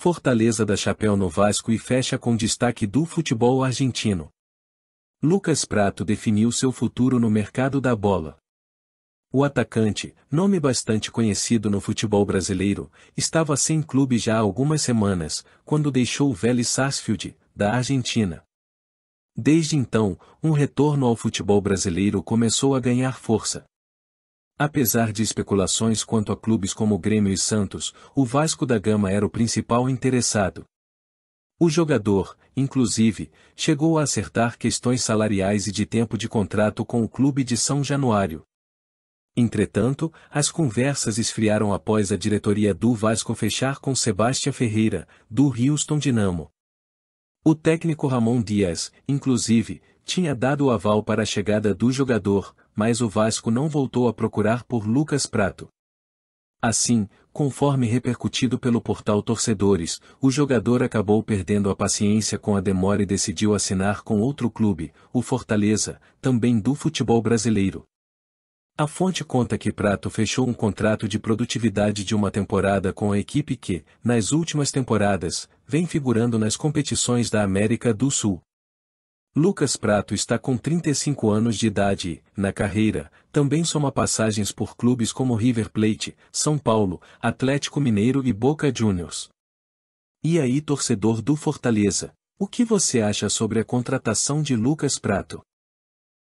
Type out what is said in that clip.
Fortaleza da Chapéu no Vasco e fecha com destaque do futebol argentino. Lucas Prato definiu seu futuro no mercado da bola. O atacante, nome bastante conhecido no futebol brasileiro, estava sem clube já há algumas semanas, quando deixou o Vélez Sarsfield, da Argentina. Desde então, um retorno ao futebol brasileiro começou a ganhar força. Apesar de especulações quanto a clubes como Grêmio e Santos, o Vasco da Gama era o principal interessado. O jogador, inclusive, chegou a acertar questões salariais e de tempo de contrato com o clube de São Januário. Entretanto, as conversas esfriaram após a diretoria do Vasco fechar com Sebastião Ferreira, do Houston Dinamo. O técnico Ramon Dias, inclusive, tinha dado o aval para a chegada do jogador, mas o Vasco não voltou a procurar por Lucas Prato. Assim, conforme repercutido pelo portal Torcedores, o jogador acabou perdendo a paciência com a demora e decidiu assinar com outro clube, o Fortaleza, também do futebol brasileiro. A fonte conta que Prato fechou um contrato de produtividade de uma temporada com a equipe que, nas últimas temporadas, vem figurando nas competições da América do Sul. Lucas Prato está com 35 anos de idade, na carreira, também soma passagens por clubes como River Plate, São Paulo, Atlético Mineiro e Boca Juniors. E aí torcedor do Fortaleza, o que você acha sobre a contratação de Lucas Prato?